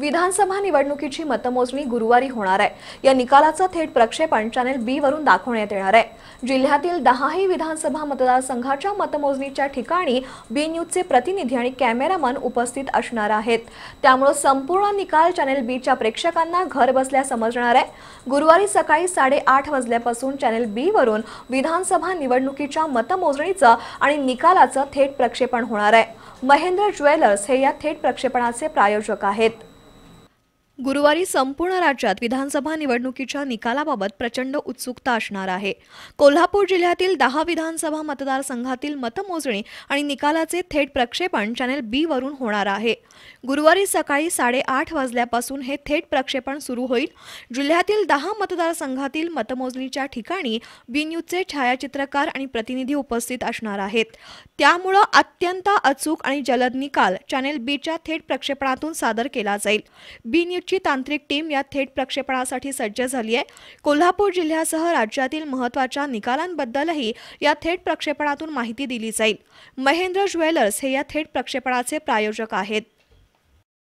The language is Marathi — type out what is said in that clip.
विधानसभा निवडणुकीची मतमोजणी गुरुवारी होणार आहे या निकालाचं थेट प्रक्षेपण चॅनेल बी वरून दाखवण्यात येणार आहे जिल्ह्यातील दहाही विधानसभा मतदारसंघाच्या मतमोजणीच्या ठिकाणी बी न्यूजचे प्रतिनिधी आणि कॅमेरामन उपस्थित असणार आहेत त्यामुळे संपूर्ण निकाल चॅनेल बीच्या प्रेक्षकांना घर बसल्या समजणार आहे गुरुवारी सकाळी साडेआठ वाजल्यापासून चॅनेल बी वरून विधानसभा निवडणुकीच्या मतमोजणीचं आणि निकालाचं थेट प्रक्षेपण होणार आहे महेंद्र ज्वेलर्स हे या थेट प्रक्षेपणाचे प्रायोजक आहेत गुरुवारी संपूर्ण राज्यात विधानसभा निवडणुकीच्या निकालाबाबत प्रचंड उत्सुकता असणार आहे कोल्हापूर जिल्ह्यातील दहा विधानसभा मतदारसंघातील मतमोजणी आणि निकालाचे थेट प्रक्षेपण चॅनेल बी वरून होणार आहे गुरुवारी सकाळी साडेआठ वाजल्यापासून हे थेट प्रक्षेपण सुरू होईल जिल्ह्यातील दहा मतदारसंघातील मतमोजणीच्या ठिकाणी बी छायाचित्रकार आणि प्रतिनिधी उपस्थित असणार आहेत त्यामुळं अत्यंत अचूक आणि जलद निकाल चॅनेल बीच्या थेट प्रक्षेपणातून सादर केला जाईल बी ची तांत्रिक टीम या थेट प्रक्षेपणासाठी सज्ज झाली आहे कोल्हापूर जिल्ह्यासह राज्यातील महत्त्वाच्या निकालांबद्दलही या थेट प्रक्षेपणातून माहिती दिली जाईल महेंद्र ज्वेलर्स हे या थेट प्रक्षेपणाचे प्रायोजक आहेत